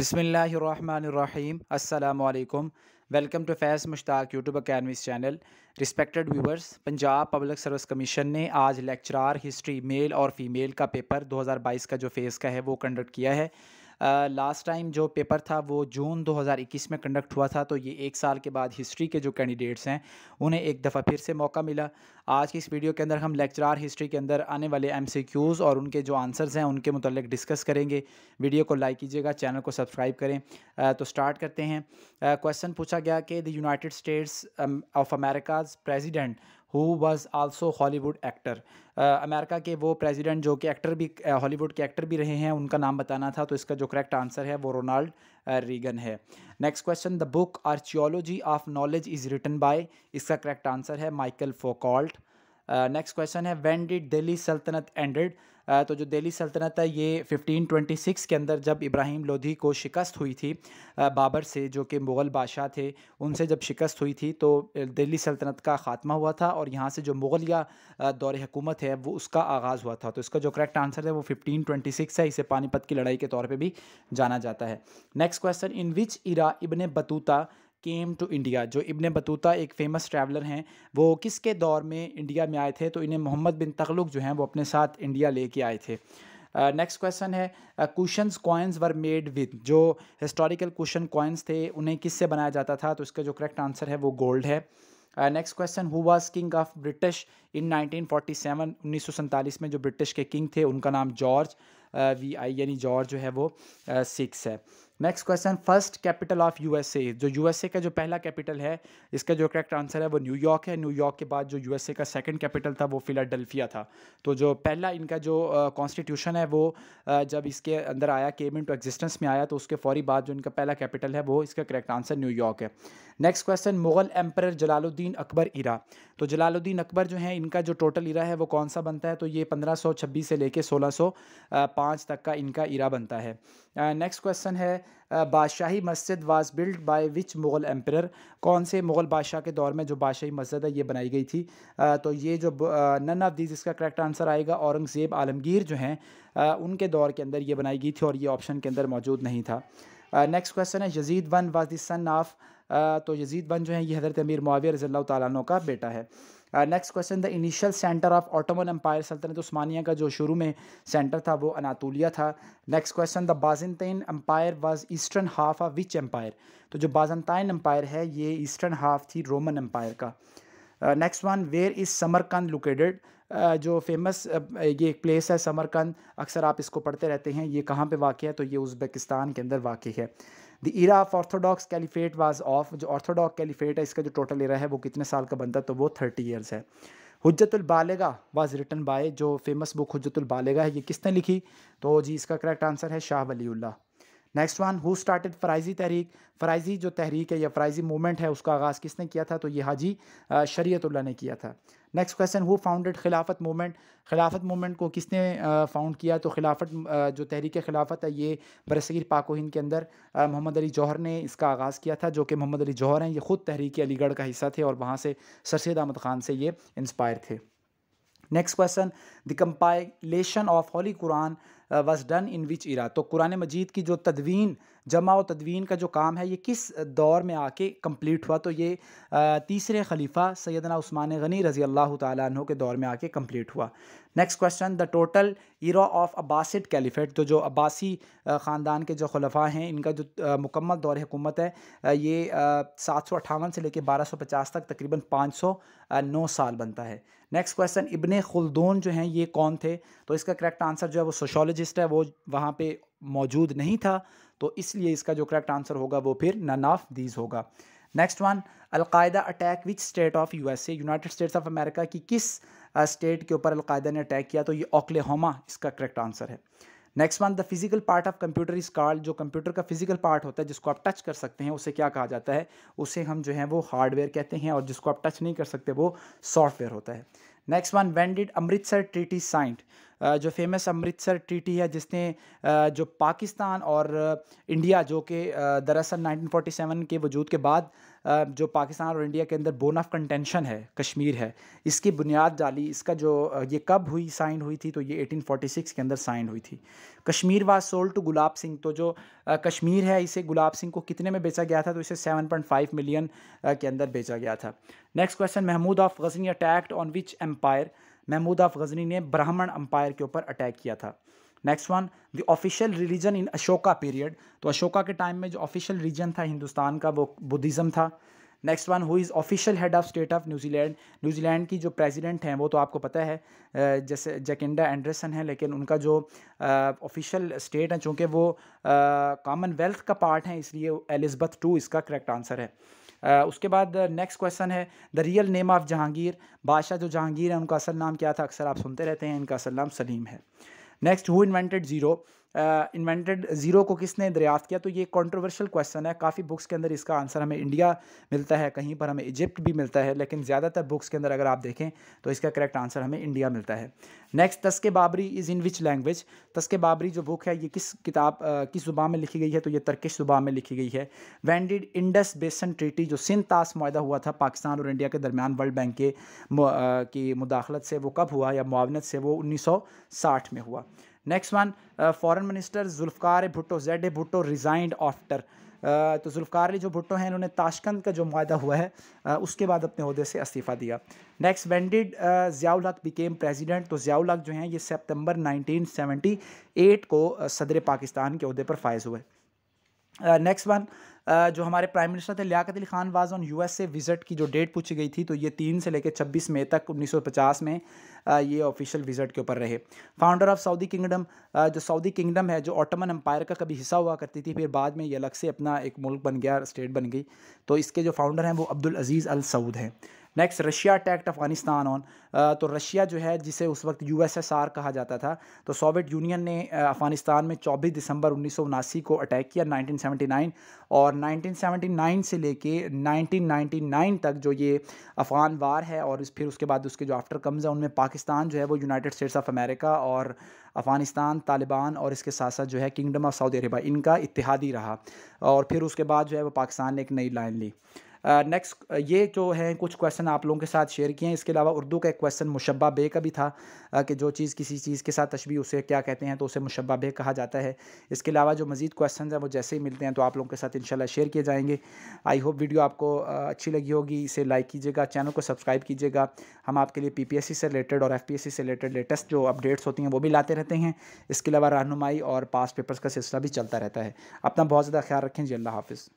बिसमीम अल्लाम welcome to Faiz Mushtaq YouTube academy channel respected viewers Punjab public service commission ने आज लेक्चरार हिस्ट्री मेल और फीमेल का पेपर 2022 का जो फेज़ का है वो कंडक्ट किया है लास्ट टाइम जो पेपर था वो जून 2021 में कंडक्ट हुआ था तो ये एक साल के बाद हिस्ट्री के जो कैंडिडेट्स हैं उन्हें एक दफ़ा फिर से मौका मिला आज की इस वीडियो के अंदर हम लेक्चरार हिस्ट्री के अंदर आने वाले एम और उनके जो आंसर्स हैं उनके मतलब डिस्कस करेंगे वीडियो को लाइक कीजिएगा चैनल को सब्सक्राइब करें तो स्टार्ट करते हैं क्वेश्चन पूछा गया कि the United States of America's president who was also Hollywood actor America के वो प्रेसिडेंट जो कि एक्टर भी हॉलीवुड uh, के एक्टर भी रहे हैं उनका नाम बताना था तो इसका जो करेक्ट आंसर है वो रोनाल्ड रीगन uh, है next question the book Archaeology of Knowledge is written by इसका करेक्ट आंसर है माइकल फोकॉल्ट नेक्स्ट क्वेश्चन है when did Delhi Sultanate ended तो जो दिल्ली सल्तनत है ये 1526 के अंदर जब इब्राहिम लोधी को शिकस्त हुई थी बाबर से जो कि मुग़ल बादशाह थे उनसे जब शिकस्त हुई थी तो दिल्ली सल्तनत का ख़ात्मा हुआ था और यहाँ से जो मुग़ल या दौर हुकूमत है वो उसका आगाज़ हुआ था तो इसका जो करेक्ट आंसर है वो 1526 है इसे पानीपत की लड़ाई के तौर पर भी जाना जाता है next question in which era Ibn Battuta came to India जो इब्ने बतूता एक फ़ेमस ट्रैवलर हैं वो किसके दौर में इंडिया में आए थे तो इन्हें मोहम्मद बिन तखलुक जो हैं वो अपने साथ इंडिया लेके आए थे नेक्स्ट uh, क्वेश्चन है question coins were made with जो हिस्टोरिकल कुशन कॉइन्स थे उन्हें किससे बनाया जाता था तो इसका जो करेक्ट आंसर है वो गोल्ड है next question who was king of British in 1947 1947 में जो ब्रिटिश के किंग थे उनका नाम जॉर्ज वी आई यानी जॉर्ज जो है वो सिक्स uh, है next question first capital of USA जो यूएसए का जो पहला कैपिटल है इसका जो करेक्ट आंसर है वो न्यूयॉर्क है न्यूयॉर्क के बाद जो यूएसए का सेकंड कैपिटल था वो फिलाडेल्फिया था तो जो पहला इनका जो कॉन्स्टिट्यूशन uh, है वो uh, जब इसके अंदर आया केम इन टू एग्जिस्टेंस में आया तो उसके फौरी बाद जो इनका पहला कैपिटल है वो इसका करेक्ट आंसर न्यूयॉर्क है next question Mughal emperor Jalaluddin Akbar era तो जलालुद्दीन अकबर जो है इनका जो टोटल इरा है वो कौन सा बनता है तो ये छब्बीस से सौ पाँच तक का इनका इरा बनता है नेक्स्ट uh, क्वेश्चन है Badshahi Masjid was built by which Mughal emperor कौन से मुग़ल बादशाह के दौर में जो बादशाही मस्जिद है ये बनाई गई थी तो ये जो नन ऑफ दीज इसका करेक्ट आंसर आएगा औरंगज़ेब आलमगीर जो हैं उनके दौर के अंदर ये बनाई गई थी और ये ऑप्शन के अंदर मौजूद नहीं था नेक्स्ट क्वेश्चन है Yazid one was son of तो यजीद वन जो है ये हज़रत अमीर मुआविया रज़ी अल्लाह का बेटा है next question the initial centre of Ottoman empire सल्तनत उस्मानिया का जो शुरू में सेंटर था वो अनातोलिया था next question the Byzantine empire was eastern half of which empire तो जो बाजेंताइन एम्पायर है ये ईस्टर्न हाफ थी रोमन एम्पायर का next one where is Samarkand located जो फेमस ये एक प्लेस है समरकंद अक्सर आप इसको पढ़ते रहते हैं ये कहाँ पे वाक़ है तो ये उज़्बेकिस्तान के अंदर वाक़ है the era of orthodox caliphate was of जो ऑर्थोडॉक्स कैलिफेट है इसका जो टोटल इरा है वो कितने साल का बनता है तो वो थर्टी ईयर्स है हजतुलबालगा वाज रिटन बाय जो फेमस बुक हजतुलबालगा है ये किसने लिखी तो जी इसका करेक्ट आंसर है Shah Waliullah next one who started Faraizi तहरीक फ़राइजी जो तहरीक है या फ़राइजी मूवमेंट है उसका आगाज़ किसने किया था तो ये हाजी शरीयतुल्ला ने किया था next question who founded Khilafat movement Khilafat movement को किसने फाउंड किया तो खिलाफत जो तहरीक खिलाफत है ये बरसगीर पाको हिंद के अंदर मोहम्मद अली जौहर ने इसका आगाज़ किया था जो कि मोहम्मद अली जौहर हैं ये ख़ुद तहरीक अलीगढ़ का हिस्सा थे और वहाँ से सरसद अहमद ख़ान से ये इंस्पायर थे next question the compilation of holy Quran was done in which era तो कुरान मजीद की जो तदवीन जमा व तदवीन का जो काम है ये किस दौर में आके कम्प्लीट हुआ तो ये तीसरे खलीफा सैदना उस्मान गनी रज़ी अल्लाह तु के दौर में आके कम्प्लीट हुआ next question the total era of Abbasid caliphate तो जो अब्बासी ख़ानदान के जो खलफा हैं इनका जो मुकम्मल दौर हुकूमत है ये सात सौ अट्ठावन से लेकर बारह सौ पचास तक तकरीबन पाँच सौ नौ साल बनता है नेक्स्ट क्वेश्चन इबन खुलदून जो हैं ये कौन थे तो इसका करेक्ट आंसर जो है वो सोशोलॉजिस्ट है वो वहाँ पे मौजूद नहीं था तो इसलिए इसका जो करेक्ट आंसर होगा वो फिर नन ऑफ दीज होगा next one al Qaeda attack which state of USA United States of America की किस स्टेट uh, के ऊपर अलकायदा ने अटैक किया तो ये ओक्लेहोमा इसका करेक्ट आंसर है next one the physical part of computer is called जो कंप्यूटर का फिजिकल पार्ट होता है जिसको आप टच कर सकते हैं उसे क्या कहा जाता है उसे हम जो है वो हार्डवेयर कहते हैं और जिसको आप टच नहीं कर सकते वो सॉफ्टवेयर होता है next one when did Amritsar treaty signed जो फेमस अमृतसर ट्रीटी है जिसने uh, जो पाकिस्तान और इंडिया uh, जो कि uh, दरअसल 1947 के वजूद के बाद जो पाकिस्तान और इंडिया के अंदर बोन ऑफ कंटेंशन है कश्मीर है इसकी बुनियाद डाली इसका जो ये कब हुई साइन हुई थी तो ये 1846 के अंदर साइन हुई थी Kashmir was sold to Gulab Singh तो जो कश्मीर है इसे गुलाब सिंह को कितने में बेचा गया था तो इसे 7.5 मिलियन के अंदर बेचा गया था next question Mahmud of Ghazni attacked on which empire Mahmud of Ghazni ने ब्राह्मण अम्पायर के ऊपर अटैक किया था next one the official religion in Ashoka period तो अशोका के टाइम में जो ऑफिशियल रिलीजन था हिंदुस्तान का वो बुद्धिज़्म था next one who is official head of state of New Zealand New Zealand की जो प्रेसिडेंट हैं वो तो आपको पता है जैसे जैकिंडा एंडरसन है लेकिन उनका जो ऑफिशियल स्टेट है चूँकि वो कॉमनवेल्थ का पार्ट है इसलिए एलिजबथ टू इसका करेक्ट आंसर है Uh, उसके बाद नेक्स्ट क्वेश्चन है the real name of Jahangir बादशाह जो जहांगीर है उनका असल नाम क्या था अक्सर आप सुनते रहते हैं इनका असल नाम सलीम है Next, who invented zero? Invented zero को किसने दरियाफ्त किया तो ये कंट्रोवर्शियल क्वेश्चन है काफ़ी बुक्स के अंदर इसका आंसर हमें इंडिया मिलता है कहीं पर हमें इजिप्ट भी मिलता है लेकिन ज़्यादातर बुक्स के अंदर अगर आप देखें तो इसका करेक्ट आंसर हमें इंडिया मिलता है next Tuzk Babri is in which language Tuzk Babri जो बुक है ये किस किताब किस जुबा में लिखी गई है तो ये तर्किश जुबा में लिखी गई है when did Indus basin treaty जो सिंध तास माह हुआ था पाकिस्तान और इंडिया के दरमियान वर्ल्ड बैंक के की मुदाखलत से वो कब हुआ या मुआवनत से वो उन्नीस में हुआ next one foreign minister Zulfiqar Bhutto Z Bhutto resigned after तो जुल्फकार जो भुट्टो हैं इन्होंने ताशकंद का जो माह हुआ है uh, उसके बाद अपने अहदे से इस्तीफ़ा दिया नेक्स्ट वेंडिड ज़ियाउल हक बिकेम प्रेसिडेंट तो ज़ियाउल हक जो हैं ये सितंबर 1978 को uh, सदर पाकिस्तान के अहदे पर फायज़ हुए नेक्स्ट uh, वन uh, जो हमारे प्राइम मिनिस्टर थे Liaquat Ali Khan was on US से विज़िट की जो डेट पूछी गई थी तो ये तीन से लेकर छब्बीस मई तक 1950 में uh, ये ऑफिशियल विज़िट के ऊपर रहे फाउंडर ऑफ सऊदी किंगडम जो सऊदी किंगडम है जो ऑटोमन एम्पायर का कभी हिस्सा हुआ करती थी फिर बाद में ये अलग से अपना एक मुल्क बन गया स्टेट बन गई तो इसके जो फाउंडर हैं वो अब्दुल अजीज़ अल सऊद हैं next Russia attacked Afghanistan on तो रशिया जो है जिसे उस वक्त यूएसएसआर कहा जाता था तो सोवियत यूनियन ने अफगानिस्तान uh, में 24 दिसंबर उन्नीस को अटैक किया 1979 और 1979 से लेके 1999 तक जो ये अफ़गान वार है और फिर उसके बाद उसके जो आफ्टर कम्स हैं उनमें पाकिस्तान जो है वो यूनाइटेड स्टेट्स ऑफ अमेरिका और अफ़गानिस्तान तालिबान और इसके साथ साथ जो है किंगडम ऑफ सऊदी अरबा इनका इतिहादी रहा और फिर उसके बाद जो है वो पाकिस्तान ने एक नई लाइन ली नेक्स्ट uh, uh, ये जो है कुछ क्वेश्चन आप लोगों के साथ शेयर किए हैं इसके अलावा उर्दू का एक क्वेश्चन मुशबा बे का भी था uh, कि जो चीज़ किसी चीज़ के साथ तशबी उसे क्या कहते हैं तो उसे मुशबा बे कहा जाता है इसके अलावा जो मजीद क्वेश्चन हैं वो जैसे ही मिलते हैं तो आप लोगों के साथ इन शेयर किए जाएंगे आई होप वीडियो आपको अच्छी लगी होगी इसे लाइक कीजिएगा चैनल को सब्सक्राइब कीजिएगा हम आपके लिए पी से रिलेटेड और एफ से रिलेटेड लेटेस्ट जो अपडेट्स होती हैं वो भी लाते रहते हैं इसके अलावा रहनुमाई और पास पेपर्स का सिलसिला भी चलता रहता है अपना बहुत ज़्यादा ख्याल रखें जी अल्लाह हाफिज़